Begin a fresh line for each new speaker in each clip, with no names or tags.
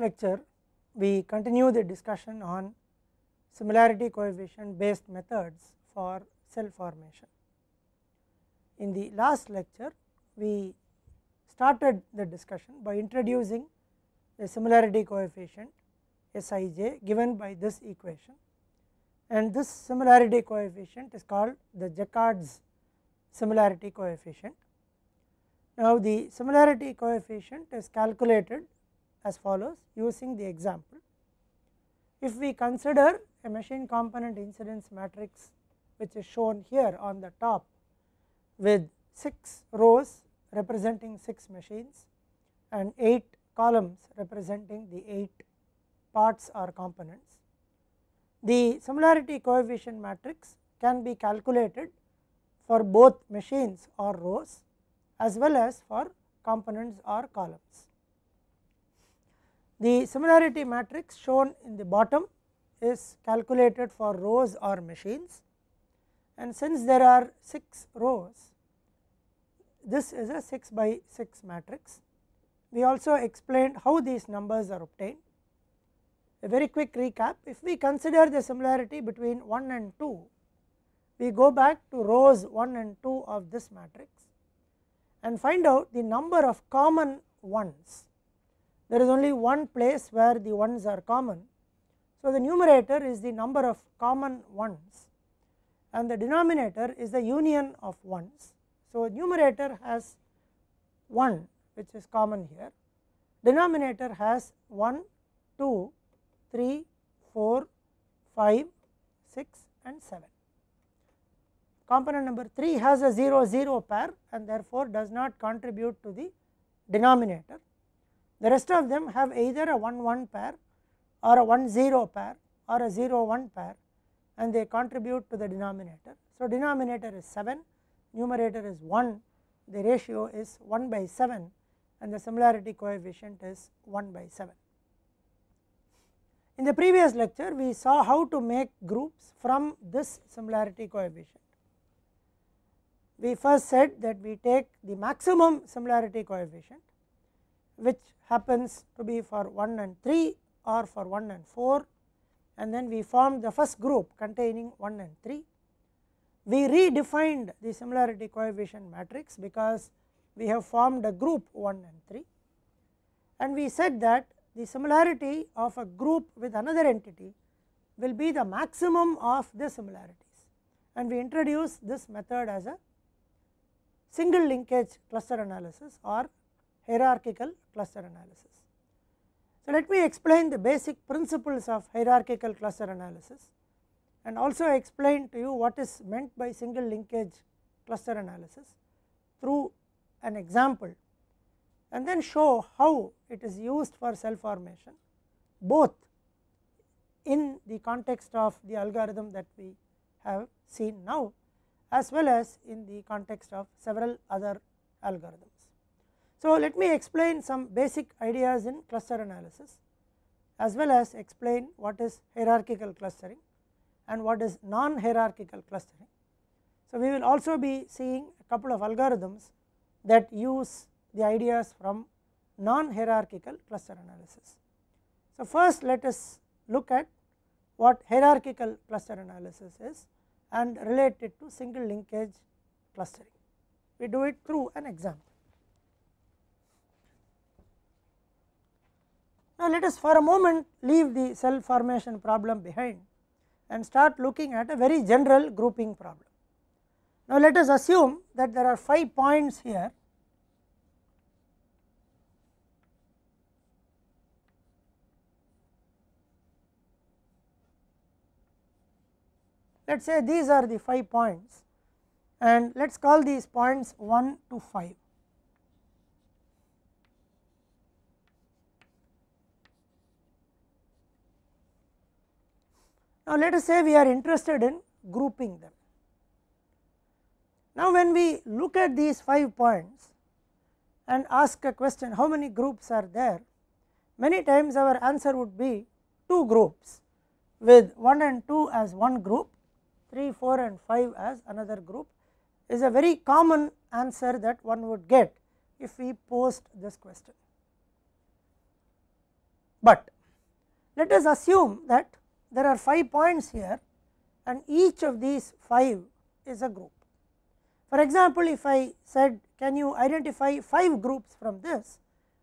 lecture we continue the discussion on similarity coefficient based methods for cell formation. In the last lecture we started the discussion by introducing the similarity coefficient Sij given by this equation and this similarity coefficient is called the Jacquard's similarity coefficient. Now the similarity coefficient is calculated as follows using the example. If we consider a machine component incidence matrix which is shown here on the top with 6 rows representing 6 machines and 8 columns representing the 8 parts or components. The similarity coefficient matrix can be calculated for both machines or rows as well as for components or columns. The similarity matrix shown in the bottom is calculated for rows or machines and since there are 6 rows, this is a 6 by 6 matrix. We also explained how these numbers are obtained. A very quick recap, if we consider the similarity between 1 and 2, we go back to rows 1 and 2 of this matrix and find out the number of common 1s there is only one place where the 1s are common. So, the numerator is the number of common 1s and the denominator is the union of 1s. So, numerator has 1 which is common here, denominator has 1, 2, 3, 4, 5, 6 and 7. Component number 3 has a 0 0 pair and therefore, does not contribute to the denominator the rest of them have either a 1 1 pair or a 1 0 pair or a 0 1 pair and they contribute to the denominator. So, denominator is 7, numerator is 1, the ratio is 1 by 7 and the similarity coefficient is 1 by 7. In the previous lecture, we saw how to make groups from this similarity coefficient. We first said that we take the maximum similarity coefficient which happens to be for 1 and 3 or for 1 and 4 and then we formed the first group containing 1 and 3. We redefined the similarity coefficient matrix because we have formed a group 1 and 3 and we said that the similarity of a group with another entity will be the maximum of the similarities and we introduce this method as a single linkage cluster analysis or hierarchical cluster analysis. So, let me explain the basic principles of hierarchical cluster analysis and also explain to you what is meant by single linkage cluster analysis through an example and then show how it is used for cell formation both in the context of the algorithm that we have seen now as well as in the context of several other algorithms. So, let me explain some basic ideas in cluster analysis as well as explain what is hierarchical clustering and what is non hierarchical clustering. So, we will also be seeing a couple of algorithms that use the ideas from non hierarchical cluster analysis. So, first let us look at what hierarchical cluster analysis is and relate it to single linkage clustering. We do it through an example. Now, let us for a moment leave the cell formation problem behind and start looking at a very general grouping problem. Now, let us assume that there are 5 points here let us say these are the 5 points and let us call these points 1 to 5. Now, let us say we are interested in grouping them. Now, when we look at these 5 points and ask a question how many groups are there, many times our answer would be 2 groups with 1 and 2 as one group, 3, 4 and 5 as another group is a very common answer that one would get if we posed this question. But let us assume that there are 5 points here and each of these 5 is a group. For example, if I said can you identify 5 groups from this,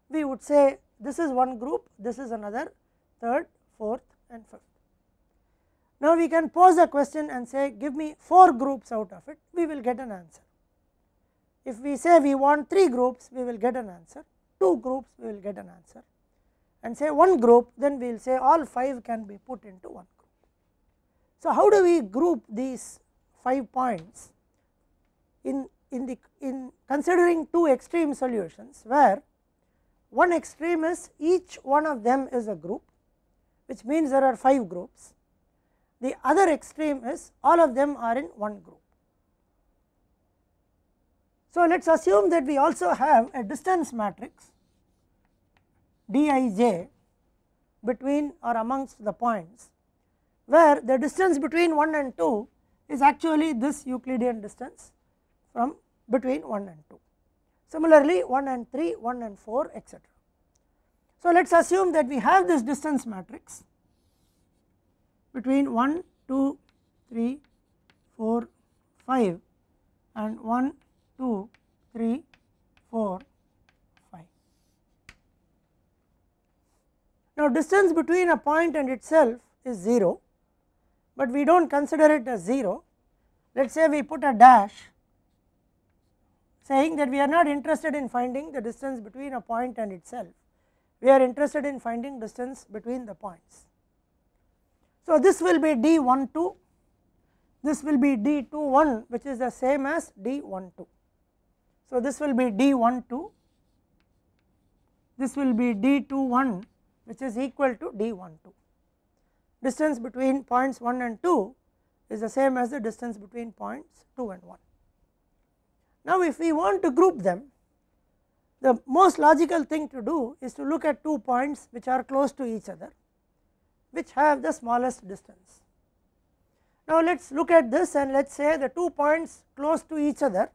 we would say this is one group, this is another, third, fourth and fifth. Now, we can pose a question and say give me 4 groups out of it, we will get an answer. If we say we want 3 groups, we will get an answer, 2 groups, we will get an answer, and say one group then we will say all 5 can be put into one group. So, how do we group these 5 points in, in the in considering two extreme solutions where one extreme is each one of them is a group which means there are 5 groups. The other extreme is all of them are in one group. So, let us assume that we also have a distance matrix d i j between or amongst the points where the distance between 1 and 2 is actually this Euclidean distance from between 1 and 2. Similarly, 1 and 3, 1 and 4 etc. So, let us assume that we have this distance matrix between 1, 2, 3, 4, 5 and 1, 2, 3, 4, Now, distance between a point and itself is 0, but we do not consider it as 0. Let us say we put a dash saying that we are not interested in finding the distance between a point and itself, we are interested in finding distance between the points. So, this will be d 1 2, this will be d 2 1 which is the same as d 1 2. So, this will be d 1 2, this will be d 2 1 which is equal to d one two. Distance between points 1 and 2 is the same as the distance between points 2 and 1. Now, if we want to group them, the most logical thing to do is to look at two points which are close to each other, which have the smallest distance. Now, let us look at this and let us say the two points close to each other,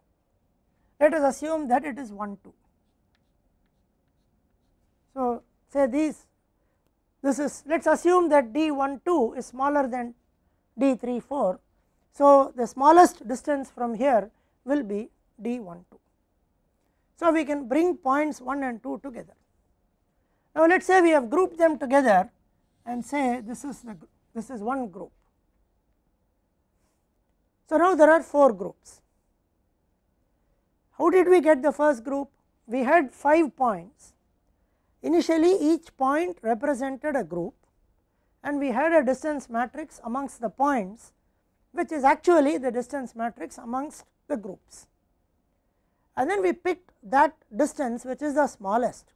let us assume that it is 1 2. So, say these this is let us assume that d 1 2 is smaller than d 3 4. So, the smallest distance from here will be d 1 2. So, we can bring points 1 and 2 together. Now, let us say we have grouped them together and say this is the this is one group. So, now there are 4 groups. How did we get the first group? We had 5 points Initially each point represented a group and we had a distance matrix amongst the points which is actually the distance matrix amongst the groups. And then we picked that distance which is the smallest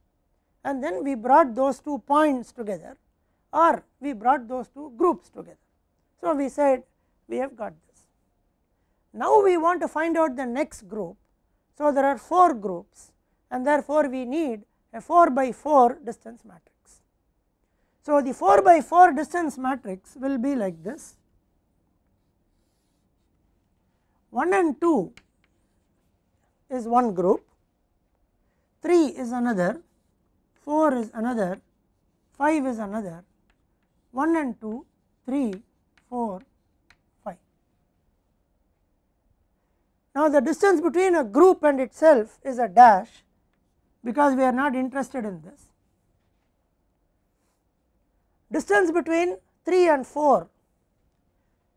and then we brought those two points together or we brought those two groups together. So, we said we have got this. Now, we want to find out the next group. So, there are 4 groups and therefore, we need a 4 by 4 distance matrix. So, the 4 by 4 distance matrix will be like this 1 and 2 is one group, 3 is another, 4 is another, 5 is another, 1 and 2, 3, 4, 5. Now, the distance between a group and itself is a dash because we are not interested in this. Distance between 3 and 4,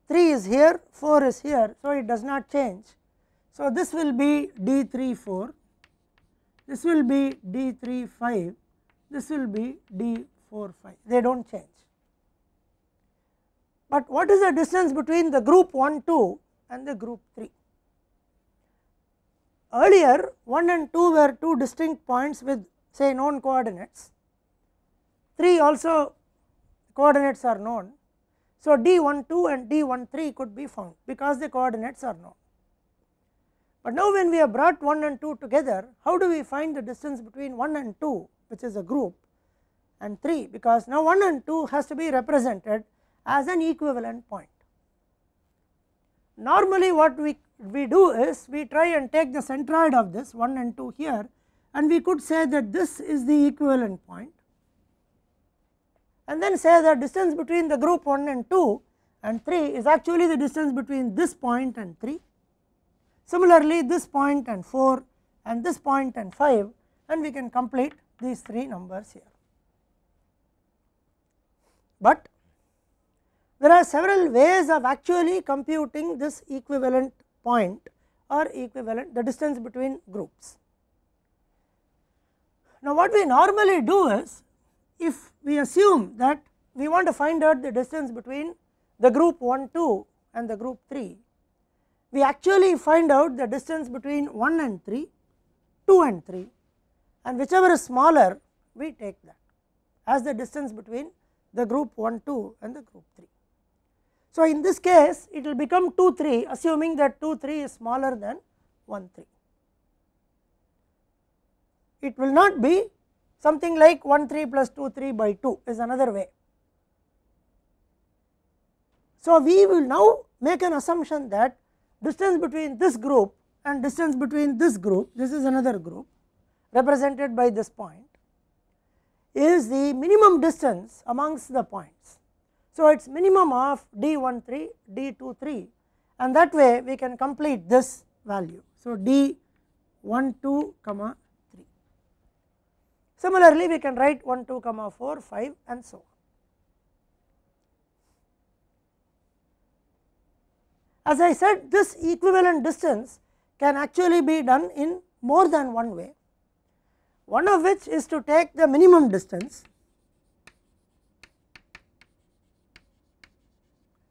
3 is here, 4 is here, so it does not change. So, this will be D 3 4, this will be D 3 5, this will be D 4 5, they do not change. But what is the distance between the group 1 2 and the group 3? Earlier 1 and 2 were two distinct points with say known coordinates, 3 also coordinates are known. So, d one two and d one three could be found because the coordinates are known. But now when we have brought 1 and 2 together, how do we find the distance between 1 and 2 which is a group and 3 because now 1 and 2 has to be represented as an equivalent point. Normally what we, we do is we try and take the centroid of this 1 and 2 here and we could say that this is the equivalent point and then say the distance between the group 1 and 2 and 3 is actually the distance between this point and 3. Similarly, this point and 4 and this point and 5 and we can complete these 3 numbers here. But there are several ways of actually computing this equivalent point or equivalent the distance between groups. Now, what we normally do is if we assume that we want to find out the distance between the group 1 2 and the group 3, we actually find out the distance between 1 and 3, 2 and 3 and whichever is smaller we take that as the distance between the group 1 2 and the group 3. So, in this case it will become 2 3 assuming that 2 3 is smaller than 1 3. It will not be something like 1 3 plus 2 3 by 2 is another way. So, we will now make an assumption that distance between this group and distance between this group, this is another group represented by this point is the minimum distance amongst the points. So, it is minimum of D13, D23 and that way we can complete this value. So, D12 comma 3. Similarly, we can write 1, 2 comma 4, 5 and so on. As I said this equivalent distance can actually be done in more than one way, one of which is to take the minimum distance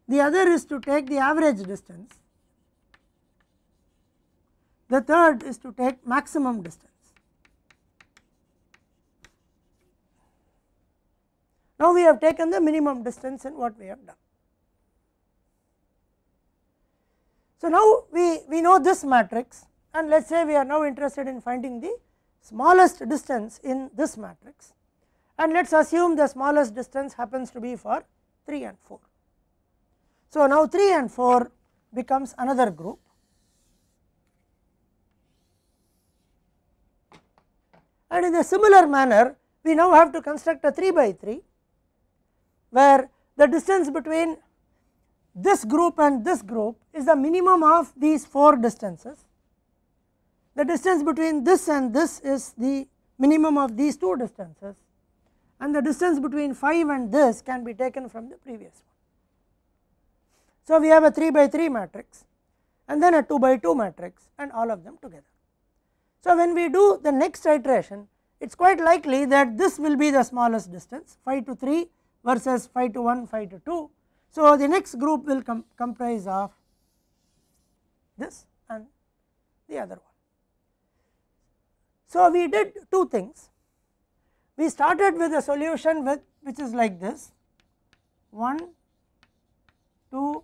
the other is to take the average distance, the third is to take maximum distance. Now, we have taken the minimum distance in what we have done. So, now we, we know this matrix and let us say we are now interested in finding the smallest distance in this matrix and let us assume the smallest distance happens to be for 3 and 4. So, now 3 and 4 becomes another group and in a similar manner we now have to construct a 3 by 3 where the distance between this group and this group is the minimum of these 4 distances. The distance between this and this is the minimum of these 2 distances and the distance between 5 and this can be taken from the previous one. So, we have a 3 by 3 matrix and then a 2 by 2 matrix and all of them together. So, when we do the next iteration it is quite likely that this will be the smallest distance 5 to 3 versus 5 to 1, 5 to 2. So, the next group will com comprise of this and the other one. So, we did two things. We started with a solution with which is like this 1, 2,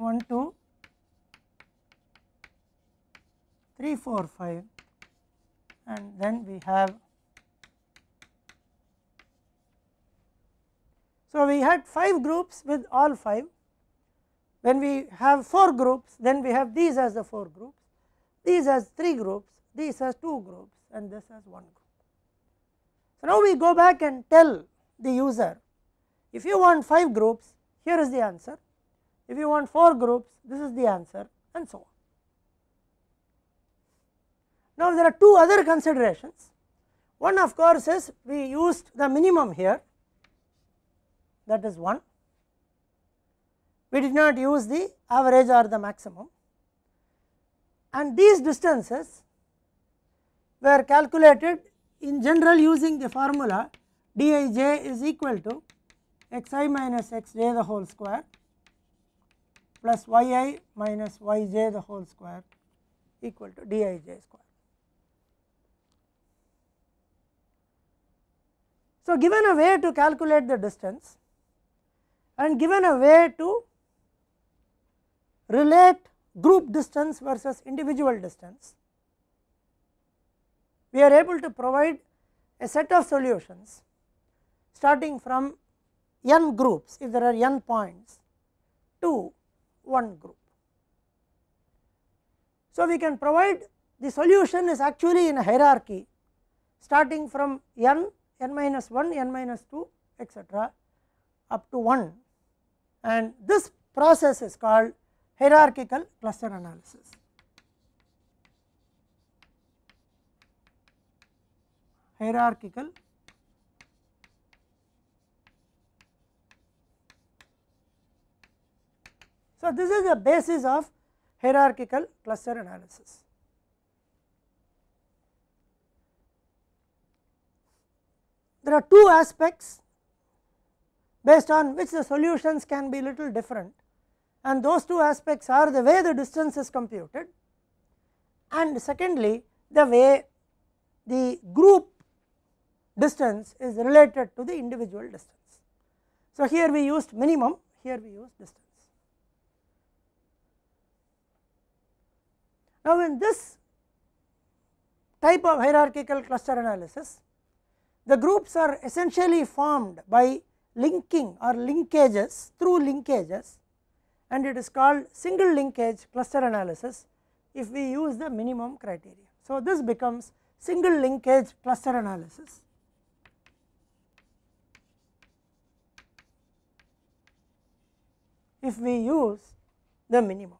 1, 2, 3, 4, 5 and then we have. So, we had 5 groups with all 5, when we have 4 groups then we have these as the 4 groups, these as 3 groups, these as 2 groups and this as 1 group. So, now we go back and tell the user if you want 5 groups here is the answer if you want 4 groups this is the answer and so on. Now, there are two other considerations one of course is we used the minimum here that is one we did not use the average or the maximum and these distances were calculated in general using the formula dij is equal to xi minus xj the whole square plus yi minus yj the whole square equal to dij square. So, given a way to calculate the distance and given a way to relate group distance versus individual distance, we are able to provide a set of solutions starting from n groups if there are n points to one group. So, we can provide the solution is actually in a hierarchy starting from n, n minus 1, n minus 2 etc., up to 1 and this process is called hierarchical cluster analysis. Hierarchical So, this is the basis of hierarchical cluster analysis. There are two aspects based on which the solutions can be little different and those two aspects are the way the distance is computed and secondly the way the group distance is related to the individual distance. So, here we used minimum, here we used distance. Now, in this type of hierarchical cluster analysis, the groups are essentially formed by linking or linkages through linkages and it is called single linkage cluster analysis if we use the minimum criteria. So, this becomes single linkage cluster analysis. if we use the minimum.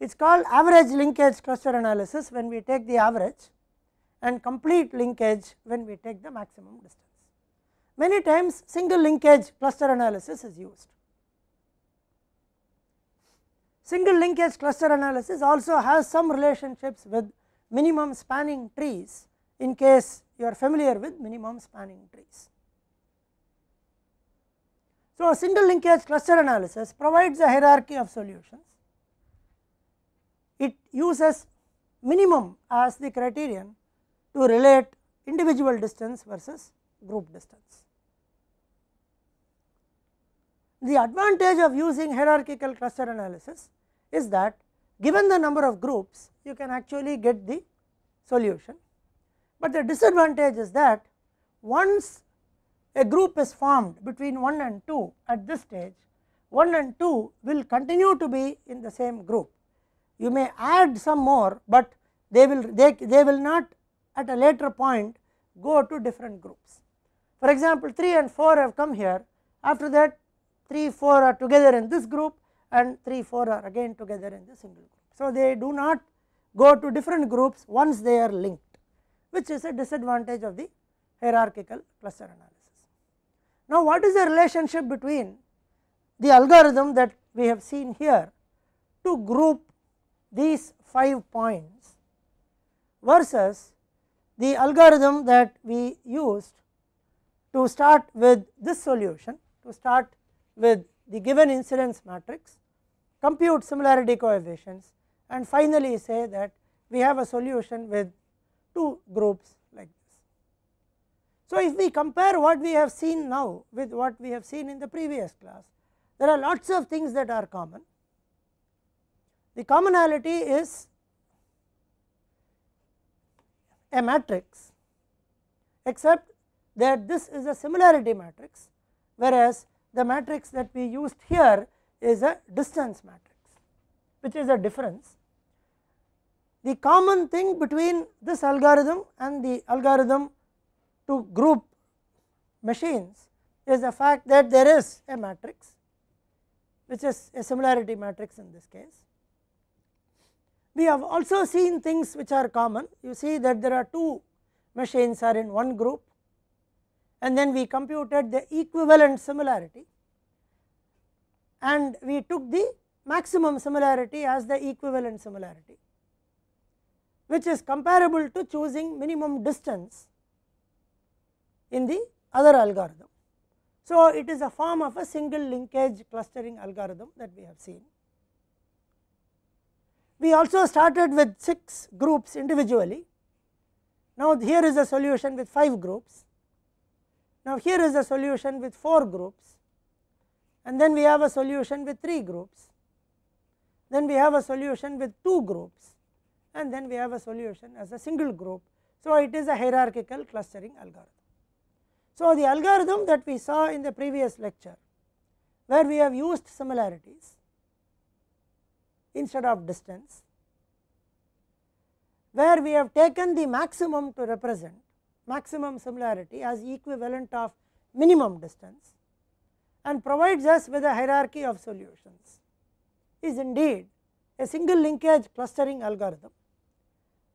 It is called average linkage cluster analysis when we take the average and complete linkage when we take the maximum distance. Many times single linkage cluster analysis is used. Single linkage cluster analysis also has some relationships with minimum spanning trees in case you are familiar with minimum spanning trees. So, a single linkage cluster analysis provides a hierarchy of solutions it uses minimum as the criterion to relate individual distance versus group distance. The advantage of using hierarchical cluster analysis is that given the number of groups you can actually get the solution, but the disadvantage is that once a group is formed between 1 and 2 at this stage, 1 and 2 will continue to be in the same group you may add some more, but they will they, they will not at a later point go to different groups. For example, 3 and 4 have come here after that 3 4 are together in this group and 3 4 are again together in the single group. So, they do not go to different groups once they are linked which is a disadvantage of the hierarchical cluster analysis. Now, what is the relationship between the algorithm that we have seen here to group these 5 points versus the algorithm that we used to start with this solution to start with the given incidence matrix, compute similarity coefficients and finally say that we have a solution with two groups like this. So, if we compare what we have seen now with what we have seen in the previous class, there are lots of things that are common the commonality is a matrix except that this is a similarity matrix whereas the matrix that we used here is a distance matrix which is a difference. The common thing between this algorithm and the algorithm to group machines is the fact that there is a matrix which is a similarity matrix in this case we have also seen things which are common you see that there are two machines are in one group and then we computed the equivalent similarity and we took the maximum similarity as the equivalent similarity which is comparable to choosing minimum distance in the other algorithm. So, it is a form of a single linkage clustering algorithm that we have seen. We also started with 6 groups individually. Now, here is a solution with 5 groups. Now, here is a solution with 4 groups and then we have a solution with 3 groups. Then we have a solution with 2 groups and then we have a solution as a single group. So, it is a hierarchical clustering algorithm. So, the algorithm that we saw in the previous lecture where we have used similarities instead of distance where we have taken the maximum to represent maximum similarity as equivalent of minimum distance and provides us with a hierarchy of solutions is indeed a single linkage clustering algorithm.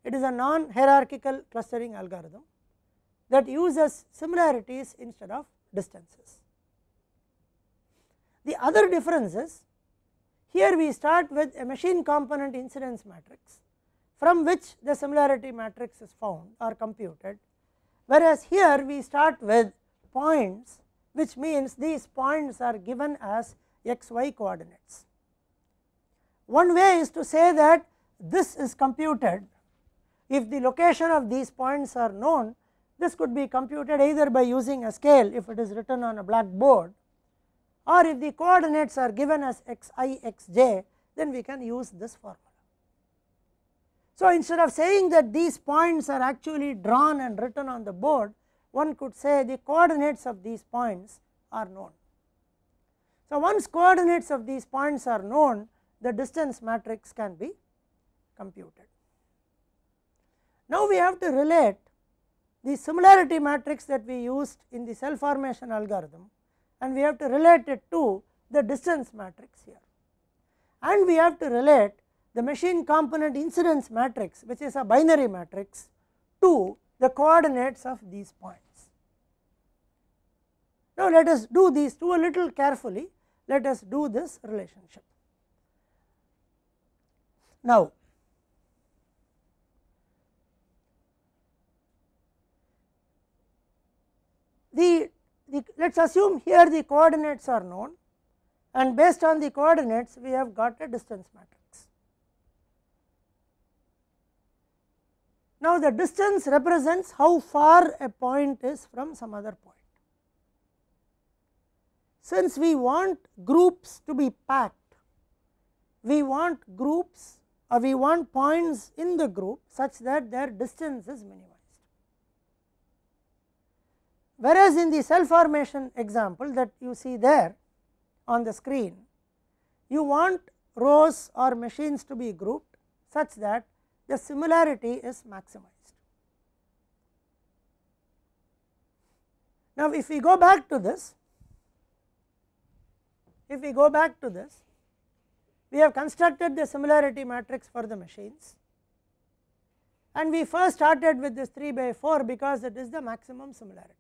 It is a non hierarchical clustering algorithm that uses similarities instead of distances. The other difference is here we start with a machine component incidence matrix from which the similarity matrix is found or computed, whereas here we start with points which means these points are given as x y coordinates. One way is to say that this is computed if the location of these points are known this could be computed either by using a scale if it is written on a blackboard or if the coordinates are given as x i x j then we can use this formula. So, instead of saying that these points are actually drawn and written on the board one could say the coordinates of these points are known. So, once coordinates of these points are known the distance matrix can be computed. Now, we have to relate the similarity matrix that we used in the cell formation algorithm and we have to relate it to the distance matrix here. And we have to relate the machine component incidence matrix which is a binary matrix to the coordinates of these points. Now, let us do these two a little carefully, let us do this relationship. Now, the let us assume here the coordinates are known and based on the coordinates we have got a distance matrix. Now, the distance represents how far a point is from some other point. Since we want groups to be packed, we want groups or we want points in the group such that their distance is minimal. Whereas, in the cell formation example that you see there on the screen, you want rows or machines to be grouped such that the similarity is maximized. Now, if we go back to this, if we go back to this, we have constructed the similarity matrix for the machines and we first started with this 3 by 4 because it is the maximum similarity.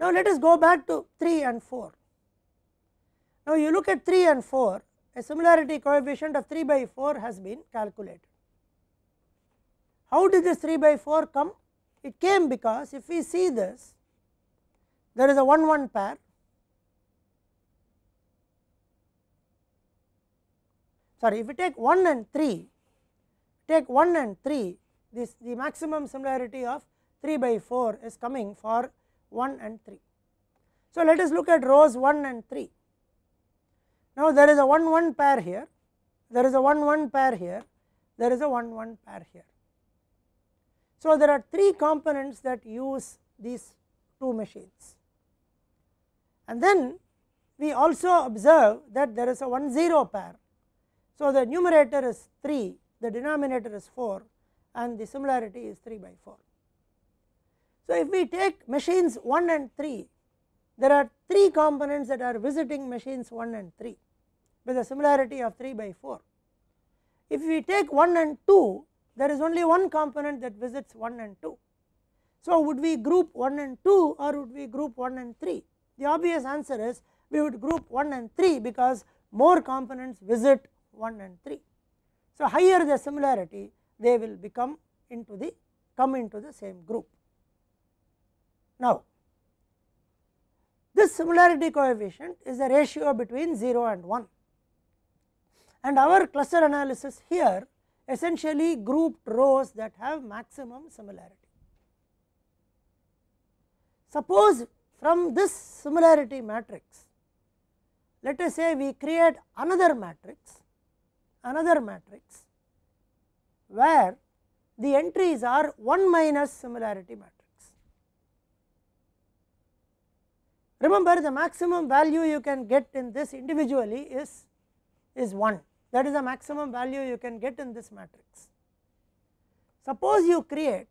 Now, let us go back to 3 and 4. Now, you look at 3 and 4, a similarity coefficient of 3 by 4 has been calculated. How did this 3 by 4 come? It came because if we see this, there is a 1 1 pair. Sorry, if we take 1 and 3, take 1 and 3, this the maximum similarity of 3 by 4 is coming for 1 and 3. So, let us look at rows 1 and 3. Now, there is a 1 1 pair here, there is a 1 1 pair here, there is a 1 1 pair here. So, there are 3 components that use these 2 machines. And then we also observe that there is a 1 0 pair. So, the numerator is 3, the denominator is 4 and the similarity is 3 by 4. So, if we take machines 1 and 3, there are 3 components that are visiting machines 1 and 3 with a similarity of 3 by 4. If we take 1 and 2, there is only one component that visits 1 and 2. So, would we group 1 and 2 or would we group 1 and 3? The obvious answer is we would group 1 and 3 because more components visit 1 and 3. So, higher the similarity they will become into the come into the same group. Now, this similarity coefficient is the ratio between 0 and 1 and our cluster analysis here essentially grouped rows that have maximum similarity. Suppose from this similarity matrix, let us say we create another matrix, another matrix where the entries are 1 minus similarity matrix. Remember the maximum value you can get in this individually is, is 1 that is the maximum value you can get in this matrix. Suppose you create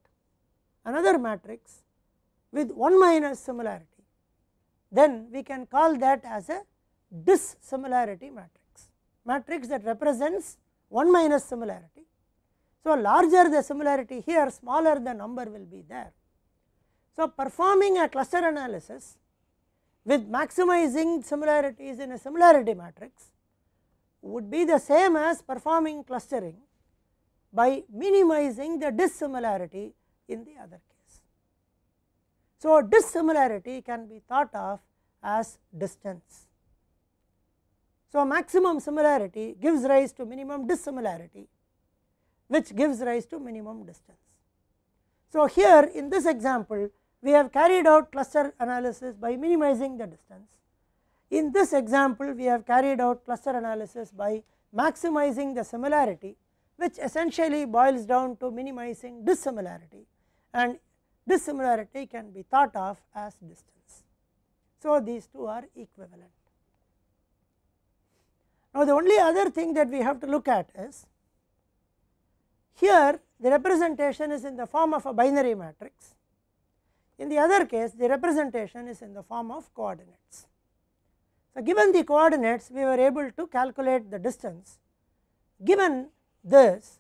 another matrix with 1 minus similarity then we can call that as a dissimilarity matrix, matrix that represents 1 minus similarity. So, larger the similarity here smaller the number will be there. So, performing a cluster analysis with maximizing similarities in a similarity matrix would be the same as performing clustering by minimizing the dissimilarity in the other case. So, dissimilarity can be thought of as distance. So, maximum similarity gives rise to minimum dissimilarity which gives rise to minimum distance. So, here in this example we have carried out cluster analysis by minimizing the distance. In this example we have carried out cluster analysis by maximizing the similarity which essentially boils down to minimizing dissimilarity and dissimilarity can be thought of as distance. So, these two are equivalent. Now, the only other thing that we have to look at is here the representation is in the form of a binary matrix in the other case, the representation is in the form of coordinates. So, given the coordinates, we were able to calculate the distance. Given this,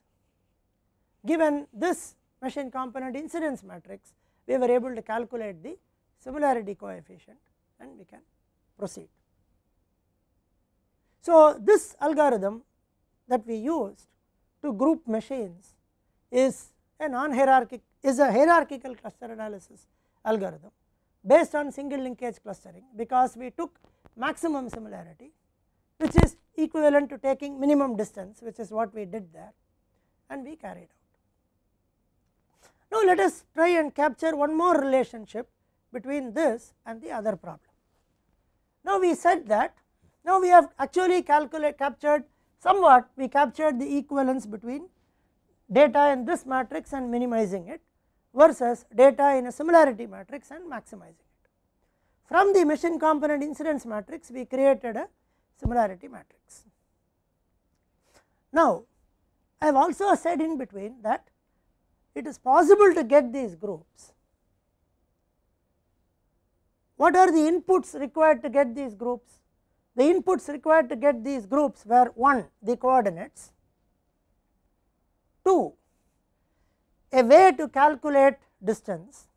given this machine component incidence matrix, we were able to calculate the similarity coefficient and we can proceed. So, this algorithm that we used to group machines is a non is a hierarchical cluster analysis algorithm based on single linkage clustering because we took maximum similarity which is equivalent to taking minimum distance which is what we did there and we carried out. Now let us try and capture one more relationship between this and the other problem. Now we said that now we have actually calculate captured somewhat we captured the equivalence between data in this matrix and minimizing it versus data in a similarity matrix and maximizing it. From the emission component incidence matrix we created a similarity matrix. Now, I have also said in between that it is possible to get these groups. What are the inputs required to get these groups? The inputs required to get these groups were 1 the coordinates, 2 a way to calculate distance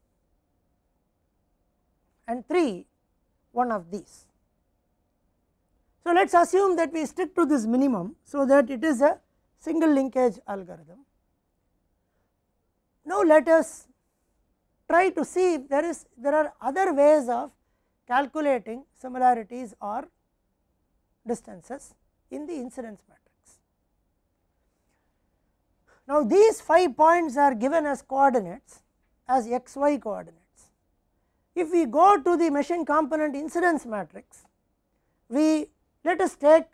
and 3 one of these. So, let us assume that we stick to this minimum, so that it is a single linkage algorithm. Now, let us try to see if there is there are other ways of calculating similarities or distances in the incidence matter. Now, these 5 points are given as coordinates as x y coordinates. If we go to the machine component incidence matrix, we let us take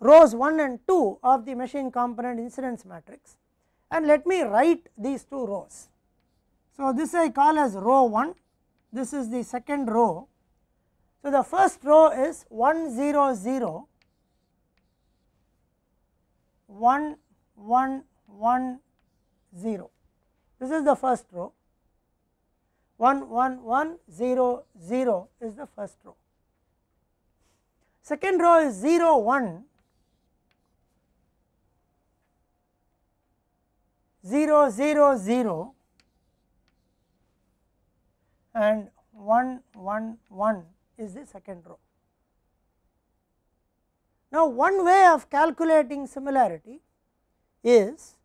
rows 1 and 2 of the machine component incidence matrix and let me write these two rows. So, this I call as row 1, this is the second row. So, the first row is 1 0 0 1, 1, 1, 0. This is the first row. 1, 1, 1, 0, 0 is the first row. Second row is 0, 1, 0, 0, 0 and 1, 1, 1 is the second row. Now, one way of calculating similarity is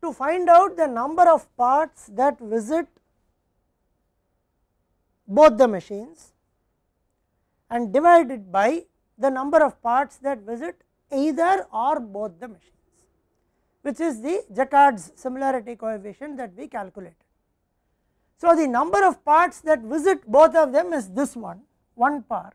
to find out the number of parts that visit both the machines and divide it by the number of parts that visit either or both the machines which is the Jacquard's similarity coefficient that we calculated. So, the number of parts that visit both of them is this one, one part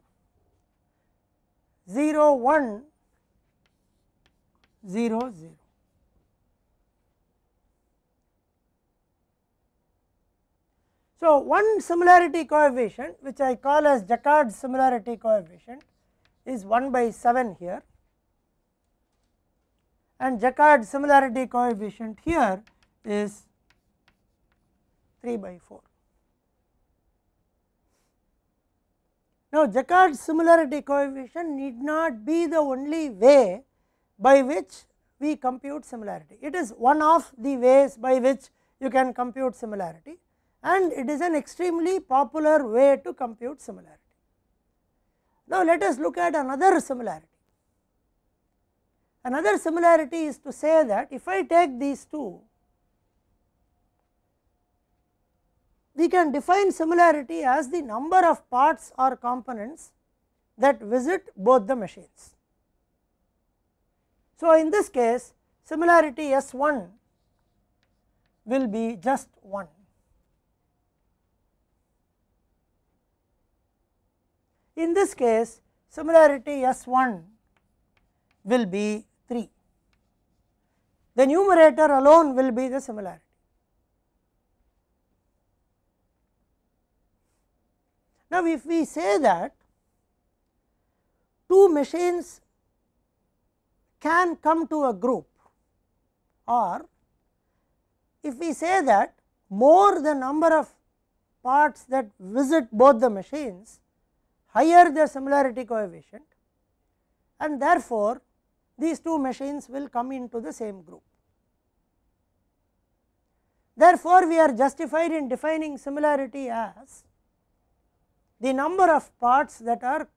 0 1 0 0. So, one similarity coefficient which I call as Jacquard's similarity coefficient is 1 by 7 here and Jacquard's similarity coefficient here is 3 by 4. Now, Jacquard similarity coefficient need not be the only way by which we compute similarity. It is one of the ways by which you can compute similarity and it is an extremely popular way to compute similarity. Now, let us look at another similarity. Another similarity is to say that if I take these two we can define similarity as the number of parts or components that visit both the machines. So, in this case similarity S1 will be just 1. In this case similarity S1 will be 3. The numerator alone will be the similarity. Now, if we say that two machines can come to a group or if we say that more the number of parts that visit both the machines higher the similarity coefficient and therefore, these two machines will come into the same group. Therefore, we are justified in defining similarity as the number of parts that are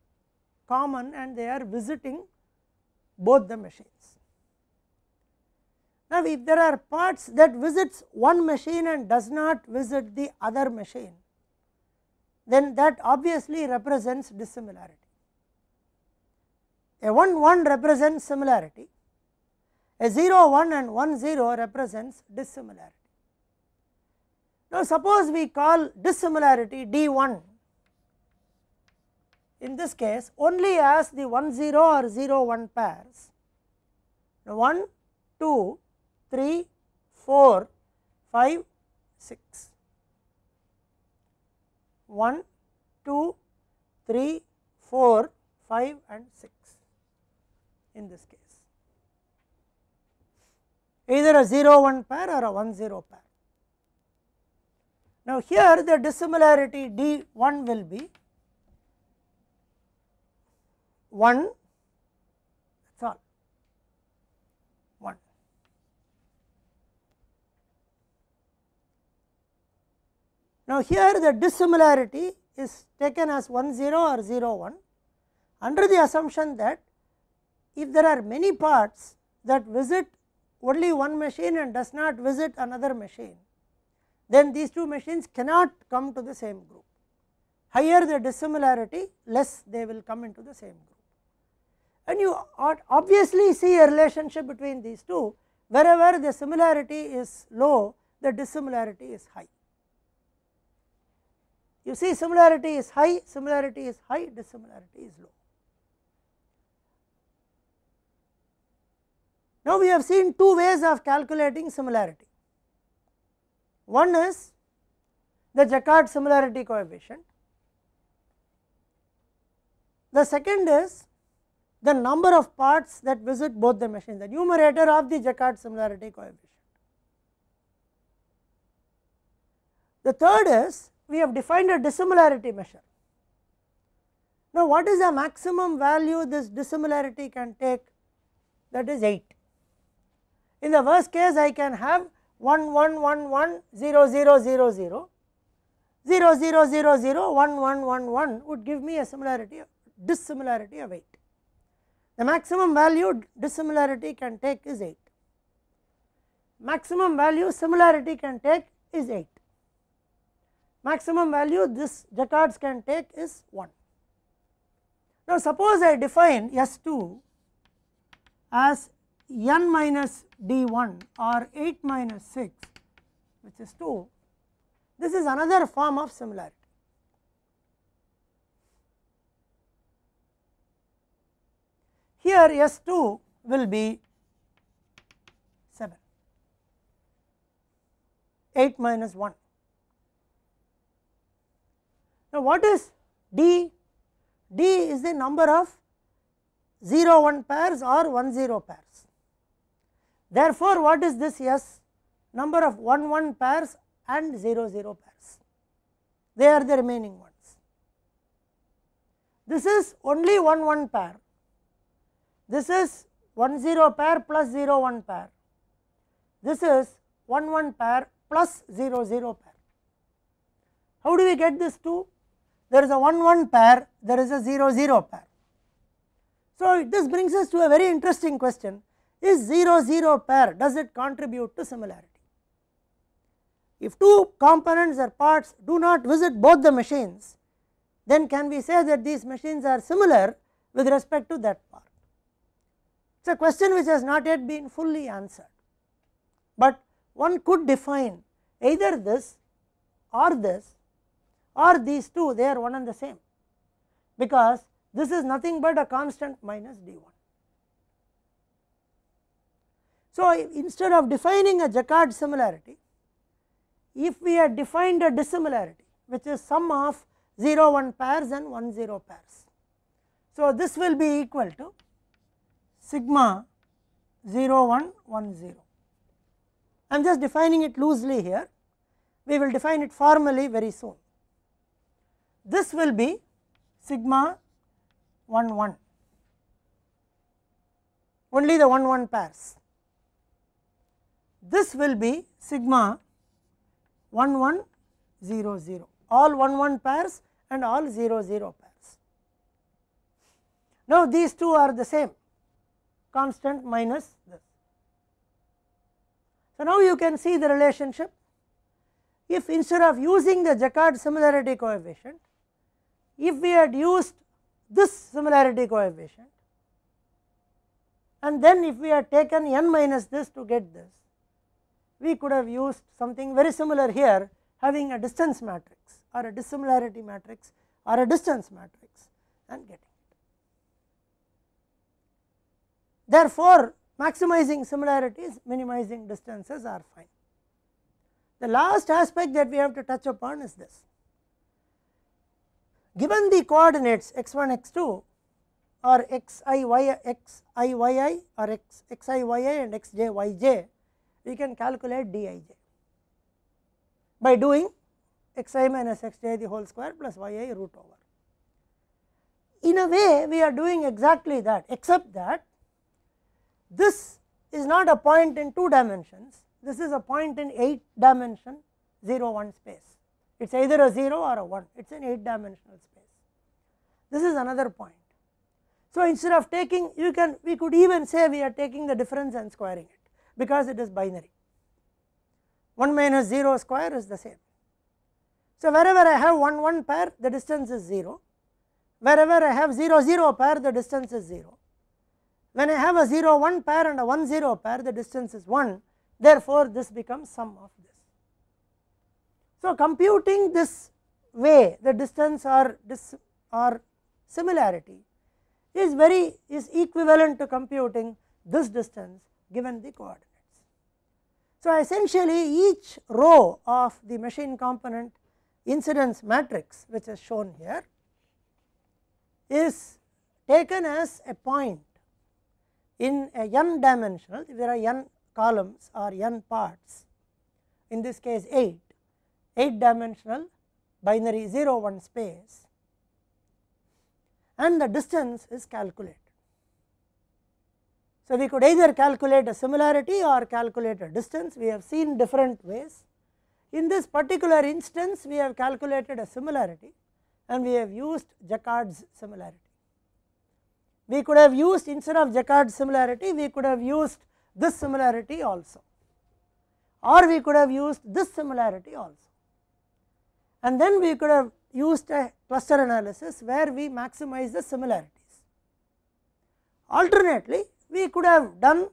common and they are visiting both the machines. Now, if there are parts that visits one machine and does not visit the other machine, then that obviously represents dissimilarity. A 1 1 represents similarity, a 0 1 and 1 0 represents dissimilarity. Now, suppose we call dissimilarity D 1 in this case only as the 1 0 or 0 1 pairs 1 2 3 4 5 6 1 2 3 4 5 and 6 in this case either a 0 1 pair or a 1 0 pair. Now, here the dissimilarity d 1 will be 1 that is all 1. Now, here the dissimilarity is taken as 1 0 or 0 1 under the assumption that if there are many parts that visit only one machine and does not visit another machine, then these two machines cannot come to the same group. Higher the dissimilarity, less they will come into the same group and you obviously see a relationship between these two wherever the similarity is low the dissimilarity is high. You see similarity is high, similarity is high, dissimilarity is low. Now, we have seen two ways of calculating similarity. One is the Jacquard similarity coefficient, the second is the number of parts that visit both the machines, the numerator of the Jacquard similarity coefficient. The third is we have defined a dissimilarity measure. Now, what is the maximum value this dissimilarity can take that is 8. In the worst case I can have 1 1 1 1 0 0 0 0 0 0 0 0 1 1 1 1 would give me a similarity dissimilarity of 8. The maximum value dissimilarity can take is 8, maximum value similarity can take is 8, maximum value this Jacquards can take is 1. Now, suppose I define S2 as n minus d1 or 8 minus 6 which is 2 this is another form of similarity. here S2 will be 7 8 minus 1. Now, what is D? D is the number of 0 1 pairs or 1 0 pairs. Therefore, what is this S? Number of 1 1 pairs and 0 0 pairs, they are the remaining ones. This is only 1 1 pair this is 1 0 pair plus 0 1 pair. This is 1 1 pair plus 0 0 pair. How do we get this 2? There is a 1 1 pair, there is a 0 0 pair. So, this brings us to a very interesting question is 0 0 pair does it contribute to similarity? If two components or parts do not visit both the machines then can we say that these machines are similar with respect to that part. It is a question which has not yet been fully answered, but one could define either this or this or these two they are one and the same because this is nothing but a constant minus d 1. So, instead of defining a Jacquard similarity if we had defined a dissimilarity which is sum of 0 1 pairs and 1 0 pairs. So, this will be equal to sigma 0. I am just defining it loosely here, we will define it formally very soon. This will be sigma 1 1, only the 1 1 pairs. This will be sigma 1 1 0 0, all 1 1 pairs and all 0 0 pairs. Now, these two are the same constant minus this. So, now you can see the relationship if instead of using the Jacquard similarity coefficient, if we had used this similarity coefficient and then if we had taken n minus this to get this, we could have used something very similar here having a distance matrix or a dissimilarity matrix or a distance matrix and getting. Therefore, maximizing similarities minimizing distances are fine. The last aspect that we have to touch upon is this. Given the coordinates x1 x2 or x i y x i y i or x x i y i and x j y j we can calculate d i j by doing x i minus x j the whole square plus y i root over. In a way we are doing exactly that except that this is not a point in 2 dimensions, this is a point in 8 dimension 0 1 space. It is either a 0 or a 1, it is an 8 dimensional space. This is another point. So, instead of taking you can we could even say we are taking the difference and squaring it because it is binary. 1 minus 0 square is the same. So, wherever I have 1 1 pair the distance is 0, wherever I have 0 0 pair the distance is 0 when I have a 0 1 pair and a 1 0 pair the distance is 1 therefore, this becomes sum of this. So, computing this way the distance or dis or similarity is very is equivalent to computing this distance given the coordinates. So, essentially each row of the machine component incidence matrix which is shown here is taken as a point in a n dimensional if there are n columns or n parts in this case 8 8 dimensional binary 0 1 space and the distance is calculated. So, we could either calculate a similarity or calculate a distance we have seen different ways. In this particular instance we have calculated a similarity and we have used Jacquard's similarity we could have used instead of Jacquard similarity we could have used this similarity also or we could have used this similarity also and then we could have used a cluster analysis where we maximize the similarities. Alternately we could have done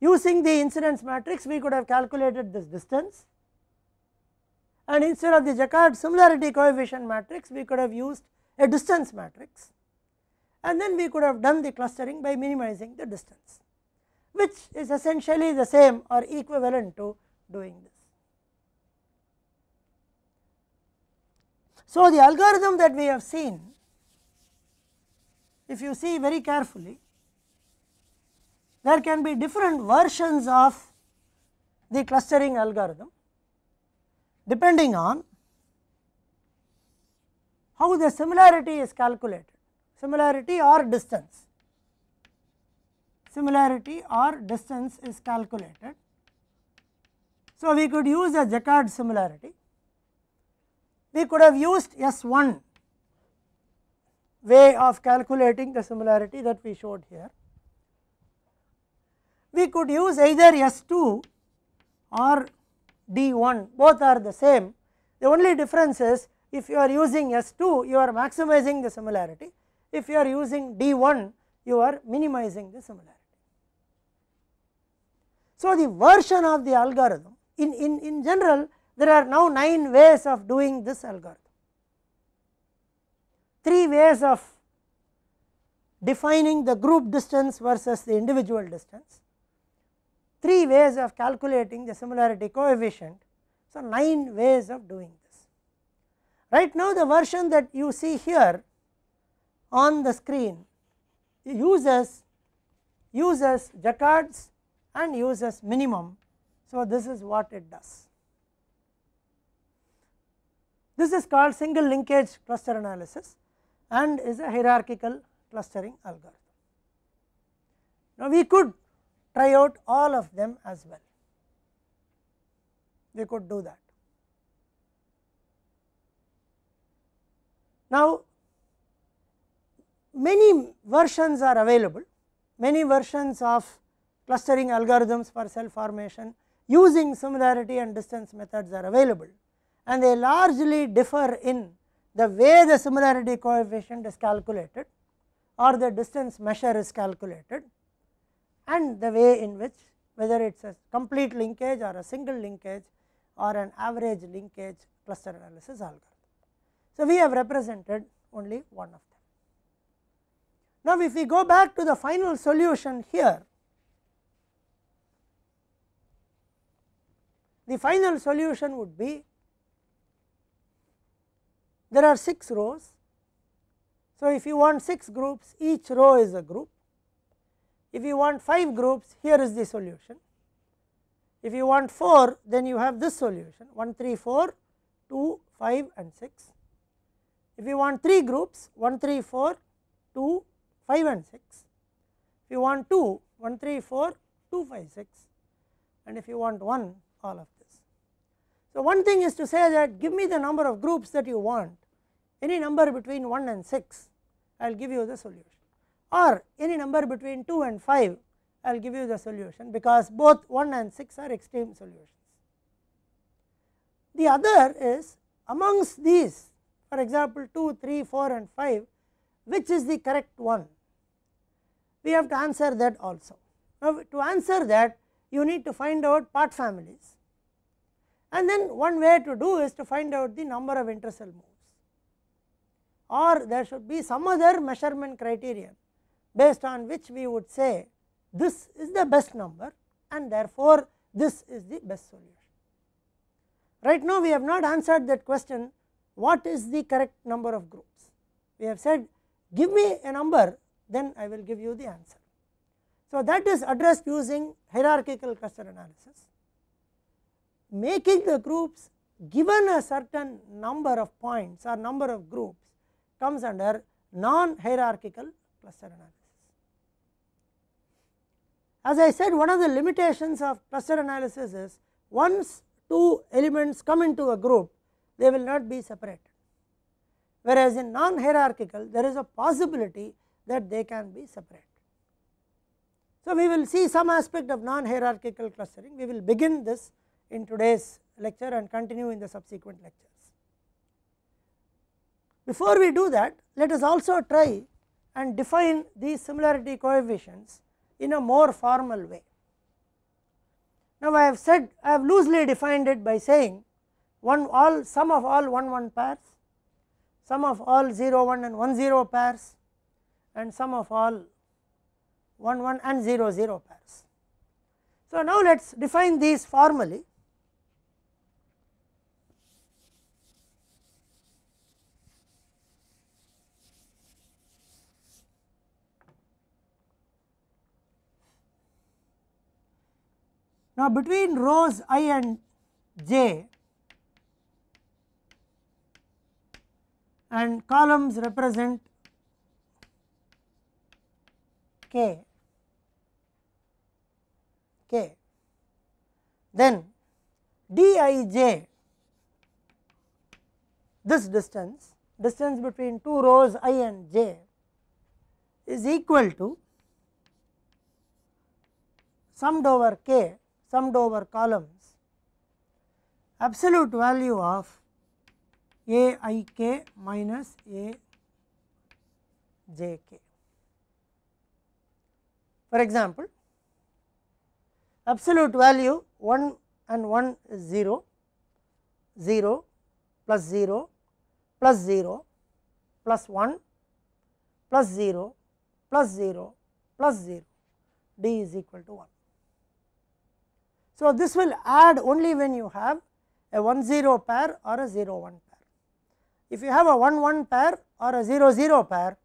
using the incidence matrix we could have calculated this distance and instead of the Jacquard similarity coefficient matrix we could have used a distance matrix and then we could have done the clustering by minimizing the distance which is essentially the same or equivalent to doing this. So, the algorithm that we have seen if you see very carefully there can be different versions of the clustering algorithm depending on how the similarity is calculated similarity or distance. Similarity or distance is calculated. So, we could use a Jacquard similarity. We could have used S1 way of calculating the similarity that we showed here. We could use either S2 or D1 both are the same. The only difference is if you are using S2 you are maximizing the similarity if you are using D1, you are minimizing the similarity. So, the version of the algorithm in, in, in general there are now 9 ways of doing this algorithm, 3 ways of defining the group distance versus the individual distance, 3 ways of calculating the similarity coefficient. So, 9 ways of doing this. Right now the version that you see here on the screen uses uses Jacquard's and uses minimum. So, this is what it does. This is called single linkage cluster analysis and is a hierarchical clustering algorithm. Now, we could try out all of them as well, we could do that. Now, many versions are available, many versions of clustering algorithms for cell formation using similarity and distance methods are available and they largely differ in the way the similarity coefficient is calculated or the distance measure is calculated and the way in which whether it is a complete linkage or a single linkage or an average linkage cluster analysis algorithm. So, we have represented only one of them. Now, if we go back to the final solution here, the final solution would be there are 6 rows. So, if you want 6 groups each row is a group, if you want 5 groups here is the solution, if you want 4 then you have this solution 1 3 4 2 5 and 6, if you want 3 groups 1 3 4 2 5 and 6. If you want 2, 1, 3, 4, 2, 5, 6 and if you want 1 all of this. So, one thing is to say that give me the number of groups that you want any number between 1 and 6 I will give you the solution or any number between 2 and 5 I will give you the solution because both 1 and 6 are extreme solutions. The other is amongst these for example 2, 3, 4 and 5 which is the correct one we have to answer that also. Now, to answer that you need to find out part families and then one way to do is to find out the number of intercell moves or there should be some other measurement criterion based on which we would say this is the best number and therefore, this is the best solution. Right now, we have not answered that question what is the correct number of groups. We have said give me a number then I will give you the answer. So, that is addressed using hierarchical cluster analysis, making the groups given a certain number of points or number of groups comes under non hierarchical cluster analysis. As I said one of the limitations of cluster analysis is once two elements come into a group they will not be separated, whereas in non hierarchical there is a possibility that they can be separate. So, we will see some aspect of non hierarchical clustering we will begin this in today's lecture and continue in the subsequent lectures. Before we do that let us also try and define these similarity coefficients in a more formal way. Now, I have said I have loosely defined it by saying one all sum of all 1 1 pairs, sum of all 0 1 and 1 0 pairs, and sum of all 1 1 and 0 0 pairs. So, now let us define these formally. Now, between rows i and j and columns represent k k then d i j this distance distance between two rows i and j is equal to summed over k summed over columns absolute value of a i k minus a j k. For example, absolute value 1 and 1 is 0, 0 plus 0 plus 0 plus 1 plus 0 plus 0 plus 0 d is equal to 1. So, this will add only when you have a 1 0 pair or a 0 1 pair. If you have a 1 1 pair or a 0 0 pair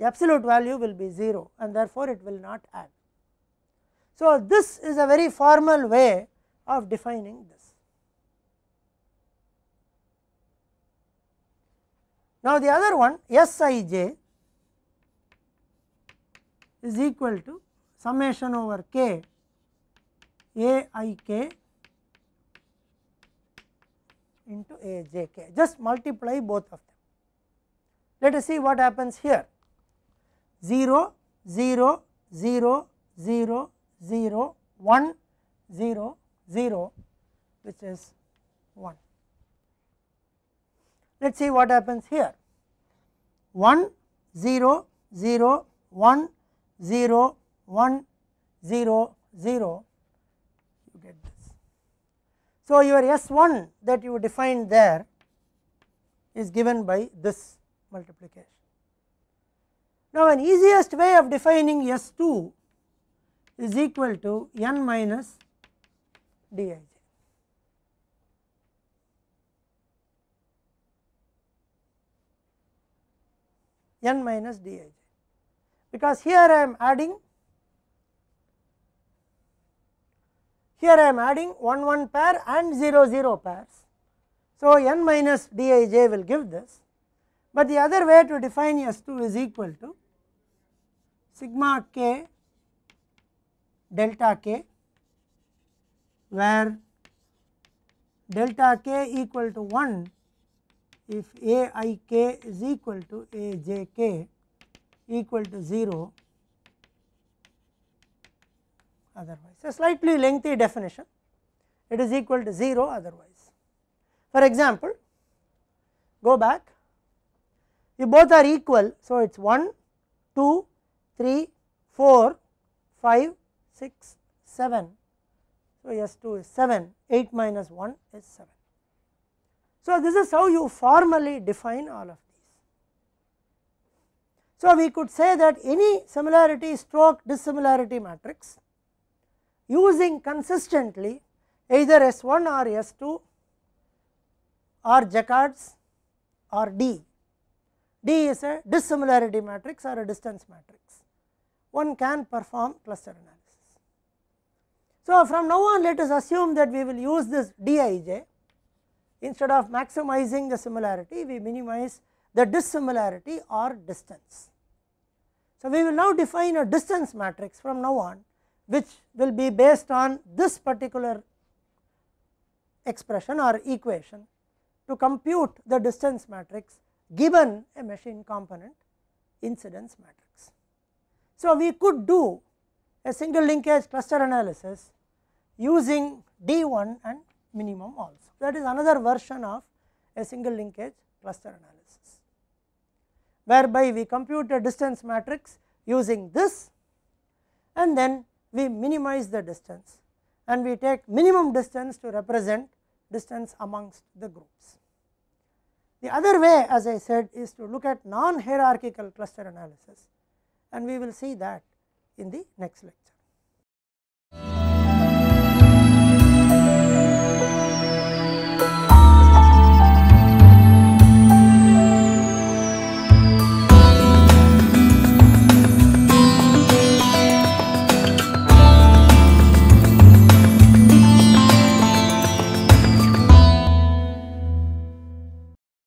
the absolute value will be 0 and therefore, it will not add. So, this is a very formal way of defining this. Now, the other one S i j is equal to summation over k a i k into a j k just multiply both of them. Let us see what happens here. 0 0 0 0 0 1 0 0 which is 1. Let us see what happens here 1 0 0 1 0 1 0 0 you get this. So, your S 1 that you defined there is given by this multiplication. Now, an easiest way of defining S 2 is equal to n minus d i j. n minus d i j because here I am adding here I am adding 1 1 pair and 0 0 pairs. So, n minus d i j will give this, but the other way to define S 2 is equal to sigma k delta k where delta k equal to 1 if a i k is equal to a j k equal to 0 otherwise a slightly lengthy definition it is equal to 0 otherwise. For example, go back if both are equal so it is 1 2 3, 4, 5, 6, 7. So, S 2 is 7, 8 minus 1 is 7. So, this is how you formally define all of these. So, we could say that any similarity stroke dissimilarity matrix using consistently either S 1 or S 2 or Jacquards or D. D is a dissimilarity matrix or a distance matrix one can perform cluster analysis. So, from now on let us assume that we will use this dij instead of maximizing the similarity we minimize the dissimilarity or distance. So, we will now define a distance matrix from now on which will be based on this particular expression or equation to compute the distance matrix given a machine component incidence matrix. So, we could do a single linkage cluster analysis using D1 and minimum also that is another version of a single linkage cluster analysis whereby we compute a distance matrix using this and then we minimize the distance and we take minimum distance to represent distance amongst the groups. The other way as I said is to look at non hierarchical cluster analysis and we will see that in the next lecture.